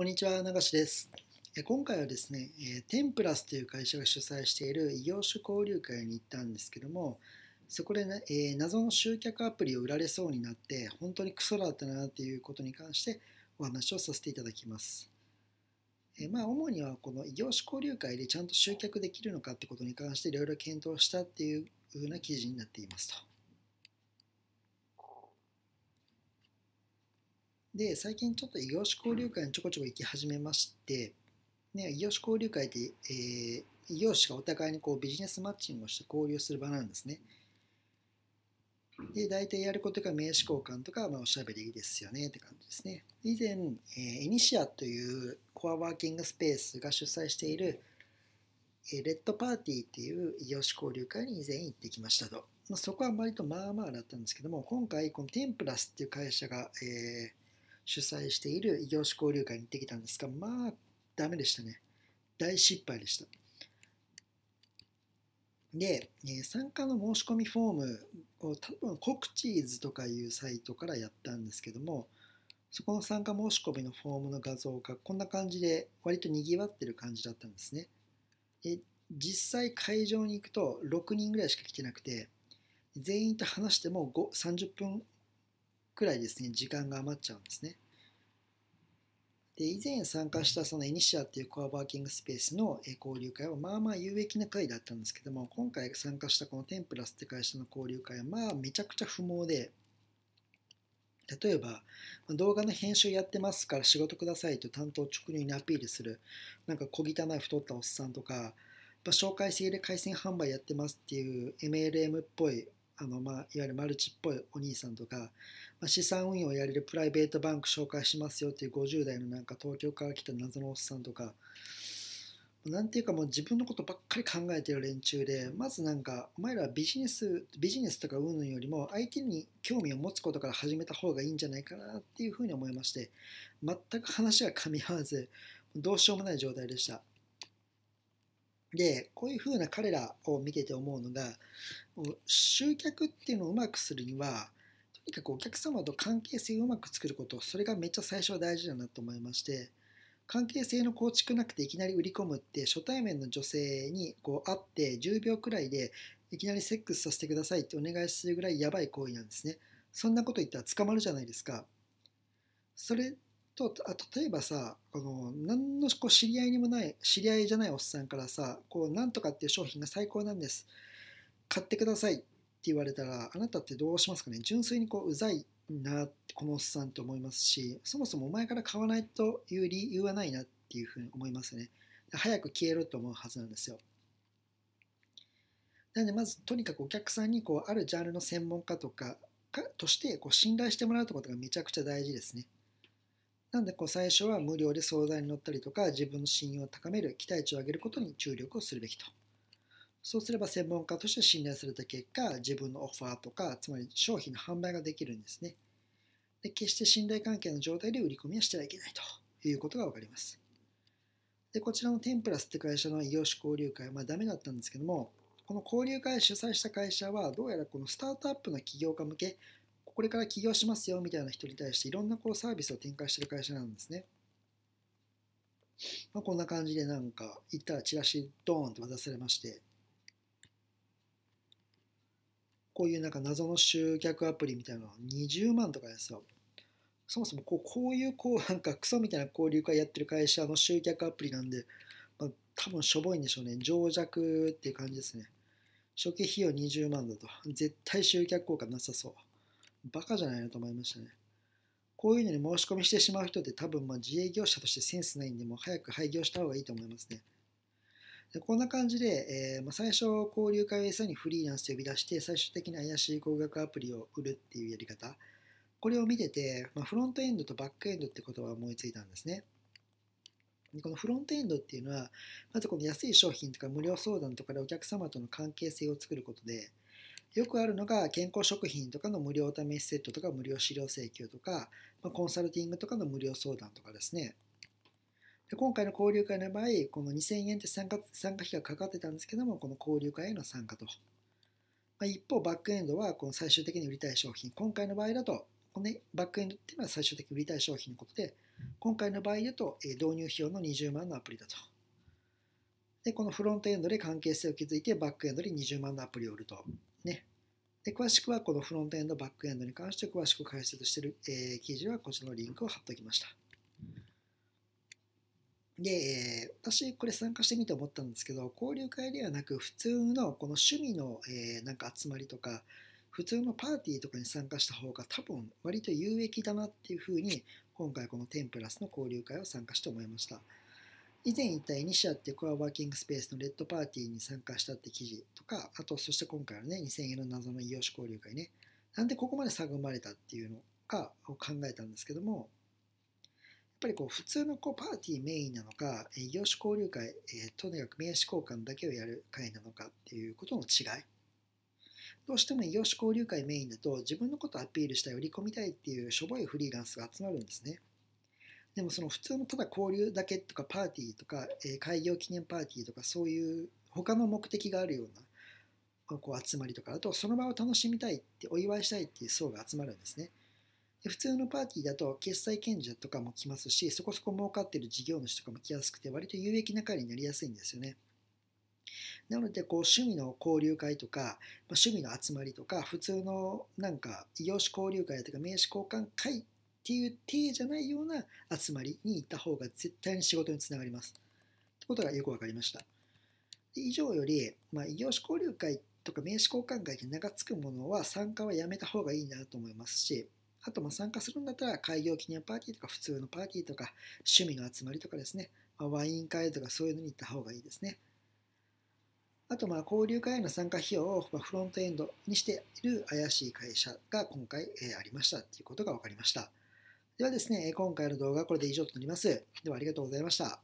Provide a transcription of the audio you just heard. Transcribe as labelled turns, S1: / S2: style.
S1: こんにちは、長志です。今回はですね、テンプラスという会社が主催している異業種交流会に行ったんですけども、そこで、ねえ謎の集客アプリを売られそうになって、本当にクソだったなということに関してお話をさせていただきます。えまあ、主にはこの異業種交流会でちゃんと集客できるのかってことに関していろいろ検討したっていう風な記事になっていますと。で、最近ちょっと異業種交流会にちょこちょこ行き始めまして、ね、異業種交流会って、えー、異業種がお互いにこうビジネスマッチングをして交流する場なんですね。で、大体やることが名刺交換とか、まあ、おしゃべりですよねって感じですね。以前、えー、イニシアというコアワーキングスペースが主催している、えー、レッドパーティーっていう異業種交流会に以前行ってきましたと。まあ、そこは割とまあまあだったんですけども、今回、このテンプラスっていう会社が、えー主催している異業種交流会に行ってきたんですが、まあ、ダメでしたね。大失敗でした。で、え参加の申し込みフォームを多分コクチーズとかいうサイトからやったんですけども、そこの参加申し込みのフォームの画像がこんな感じで割と賑わってる感じだったんですね。で実際会場に行くと6人ぐらいしか来てなくて、全員と話しても30分くらいですね、時間が余っちゃうんですね。で以前参加したそのイニシアっていうコアワーキングスペースの交流会はまあまあ有益な会だったんですけども今回参加したこのテンプラスって会社の交流会はまあめちゃくちゃ不毛で例えば動画の編集やってますから仕事くださいと担当直入にアピールするなんか小汚い太ったおっさんとか紹介制で回線販売やってますっていう MLM っぽいあの、まあ、いわゆるマルチっぽいお兄さんとか、まあ、資産運用をやれるプライベートバンク紹介しますよっていう50代のなんか東京から来た謎のおっさんとか、なんていうかもう自分のことばっかり考えてる連中で、まずなんか、お前らビジネス、ビジネスとか云々よりも、相手に興味を持つことから始めた方がいいんじゃないかなっていうふうに思いまして、全く話が噛み合わず、どうしようもない状態でした。で、こういうふうな彼らを見てて思うのが、集客っていうのをうまくするには、とにかくお客様と関係性をうまく作ること、それがめっちゃ最初は大事だなと思いまして、関係性の構築なくていきなり売り込むって初対面の女性にこう会って10秒くらいでいきなりセックスさせてくださいってお願いするぐらいやばい行為なんですね。そんなこと言ったら捕まるじゃないですか。それとあ例えばさこの何のこう知り合いにもない知り合いじゃないおっさんからさこうなんとかっていう商品が最高なんです買ってくださいって言われたらあなたってどうしますかね純粋にこううざいなこのおっさんって思いますしそもそもお前から買わないという理由はないなっていうふうに思いますね早く消えろと思うはずなんですよなのでまずとにかくお客さんにこうあるジャンルの専門家とかとしてこう信頼してもらうってことがめちゃくちゃ大事ですね。なんでこう最初は無料で相談に乗ったりとか自分の信用を高める期待値を上げることに注力をするべきと。そうすれば専門家として信頼された結果自分のオファーとかつまり商品の販売ができるんですね。で決して信頼関係の状態で売り込みはしてはいけないということが分かります。でこちらのテンプラスって会社の異業種交流会まあダメだったんですけどもこの交流会主催した会社はどうやらこのスタートアップの起業家向けこれから起業しますよみたいな人に対していろんなこうサービスを展開してる会社なんですね。まあ、こんな感じでなんか行ったらチラシドーンと渡されましてこういうなんか謎の集客アプリみたいなの20万とかですよ。そもそもこうこういうこうなんかクソみたいな交流会やってる会社の集客アプリなんで、まあ、多分しょぼいんでしょうね。情弱っていう感じですね。初期費用20万だと。絶対集客効果なさそう。バカじゃないのと思いましたね。こういうのに申し込みしてしまう人って多分まあ自営業者としてセンスないんで、もう早く廃業した方がいいと思いますね。でこんな感じで、えー、まあ、最初、交流会を餌にフリーランスと呼び出して、最終的に怪しい高額アプリを売るっていうやり方。これを見てて、まあ、フロントエンドとバックエンドってことは思いついたんですね。でこのフロントエンドっていうのは、まずこの安い商品とか無料相談とかでお客様との関係性を作ることで、よくあるのが健康食品とかの無料試しセットとか無料資料請求とか、まコンサルティングとかの無料相談とかですね。で今回の交流会の場合、この2000円って参加参加費がかかってたんですけども、この交流会への参加と。ま一方、バックエンドはこの最終的に売りたい商品。今回の場合だと、このね、バックエンドっていうのは最終的に売りたい商品のことで、今回の場合だと、え導入費用の20万のアプリだと。で、このフロントエンドで関係性を築いて、バックエンドで20万のアプリを売ると。ね。で、詳しくはこのフロントエンド、バックエンドに関して詳しく解説している、えー、記事はこちらのリンクを貼っておきました。で、えー、私これ参加してみて思ったんですけど、交流会ではなく普通のこの趣味の、えー、なんか集まりとか、普通のパーティーとかに参加した方が多分割と有益だなっていうふうに今回このテンプラスの交流会を参加して思いました。以前言ったイニシアってコアワーキングスペースのレッドパーティーに参加したって記事とか、あとそして今回のね、2000円の謎の異業種交流会ね、なんでここまで差が生まれたっていうのかを考えたんですけども、やっぱりこう普通のこうパーティーメインなのか、異業種交流会、えー、とにかく名刺交換だけをやる会なのかっていうことの違い。どうしても異業種交流会メインだと自分のことをアピールしたい、売り込みたいっていうしょぼいフリーランスが集まるんですね。でもその普通のただ交流だけとかパーティーとか、えー、開業記念パーティーとかそういう他の目的があるようなこう集まりとかだとその場を楽しみたいってお祝いしたいっていう層が集まるんですね。で普通のパーティーだと決済賢者とかも来ますしそこそこ儲かってる事業主とかも来やすくて割と有益な会になりやすいんですよね。なのでこう趣味の交流会とか趣味の集まりとか普通のなんか異業種交流会とか名刺交換会っていう T じゃないような集まりに行った方が絶対に仕事につながります。ってことがよく分かりました。以上より、まあ、異業種交流会とか名刺交換会で名がくものは参加はやめた方がいいなと思いますし、あとまあ参加するんだったら開業記念パーティーとか普通のパーティーとか趣味の集まりとかですね、まあ、ワイン会とかそういうのに行った方がいいですね。あとまあ交流会への参加費用をフロントエンドにしている怪しい会社が今回ありましたということが分かりました。ではですね、今回の動画はこれで以上となります。ではありがとうございました。